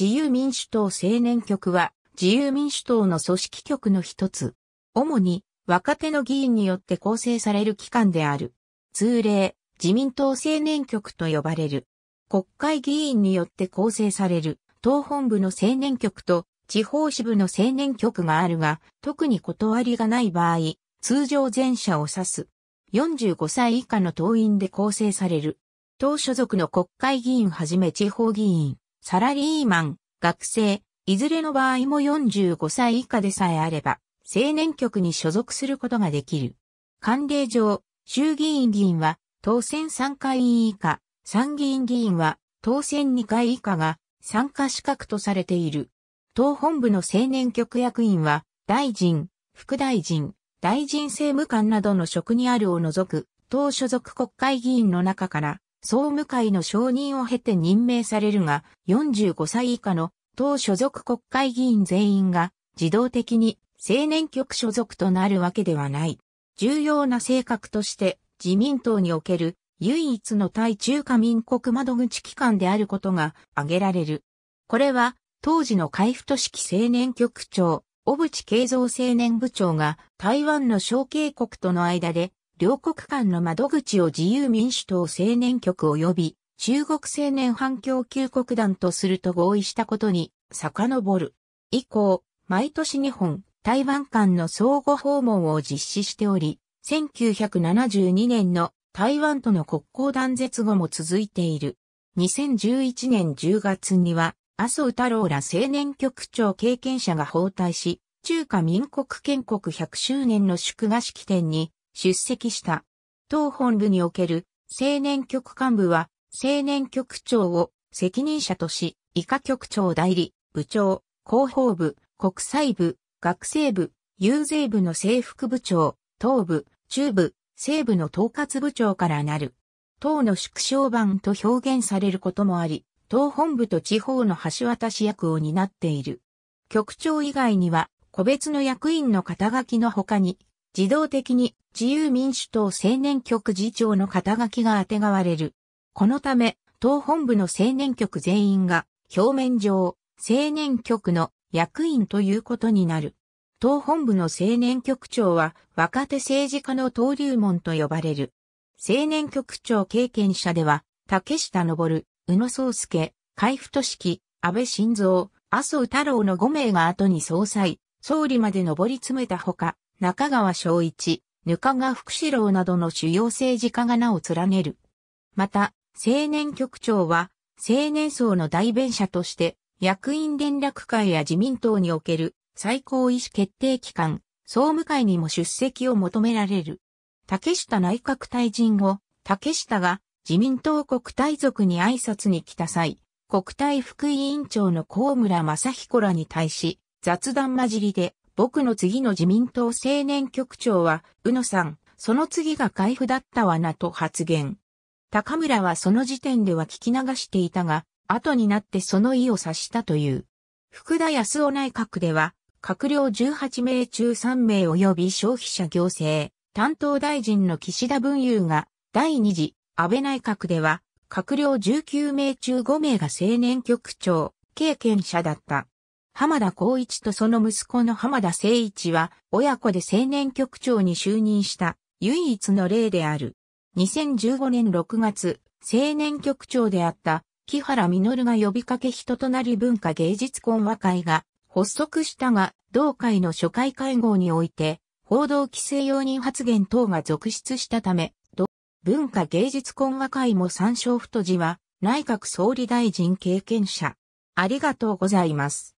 自由民主党青年局は自由民主党の組織局の一つ。主に若手の議員によって構成される機関である。通例、自民党青年局と呼ばれる。国会議員によって構成される党本部の青年局と地方支部の青年局があるが、特に断りがない場合、通常前者を指す。45歳以下の党員で構成される。党所属の国会議員はじめ地方議員、サラリーマン、学生、いずれの場合も45歳以下でさえあれば、青年局に所属することができる。慣例上、衆議院議員は当選3回以下、参議院議員は当選2回以下が参加資格とされている。党本部の青年局役員は、大臣、副大臣、大臣政務官などの職にあるを除く、党所属国会議員の中から、総務会の承認を経て任命されるが、45歳以下の党所属国会議員全員が自動的に青年局所属となるわけではない。重要な性格として自民党における唯一の対中華民国窓口機関であることが挙げられる。これは当時の海部都市青年局長、小渕恵三青年部長が台湾の小渓国との間で両国間の窓口を自由民主党青年局及び中国青年反共救国団とすると合意したことに遡る。以降、毎年日本、台湾間の相互訪問を実施しており、1972年の台湾との国交断絶後も続いている。2011年10月には、麻生太郎ら青年局長経験者が包帯し、中華民国建国100周年の祝賀式典に出席した。党本部における青年局幹部は青年局長を責任者とし、以下局長代理、部長、広報部、国際部、学生部、遊説部の制服部長、東部、中部、西部の統括部長からなる。党の縮小版と表現されることもあり、党本部と地方の橋渡し役を担っている。局長以外には、個別の役員の肩書きの他に、自動的に自由民主党青年局次長の肩書きが当てがわれる。このため、党本部の青年局全員が、表面上、青年局の役員ということになる。党本部の青年局長は、若手政治家の登竜門と呼ばれる。青年局長経験者では、竹下登、宇野宗介、海部俊樹、安倍晋三、麻生太郎の5名が後に総裁、総理まで上り詰めたほか、中川昭一、ぬかが福士郎などの主要政治家が名を連ねる。また、青年局長は、青年層の代弁者として、役員連絡会や自民党における最高意思決定機関、総務会にも出席を求められる。竹下内閣大臣後、竹下が自民党国体族に挨拶に来た際、国体副委員長の高村正彦らに対し、雑談交じりで、僕の次の自民党青年局長は、宇野さん、その次が海部だったわなと発言。高村はその時点では聞き流していたが、後になってその意を察したという。福田康夫内閣では、閣僚18名中3名及び消費者行政、担当大臣の岸田文雄が、第2次、安倍内閣では、閣僚19名中5名が青年局長、経験者だった。浜田光一とその息子の浜田誠一は、親子で青年局長に就任した唯一の例である。2015年6月、青年局長であった木原実が呼びかけ人となり文化芸術懇話会が発足したが、同会の初回会合において、報道規制容認発言等が続出したため、文化芸術懇話会も参照太字は、内閣総理大臣経験者。ありがとうございます。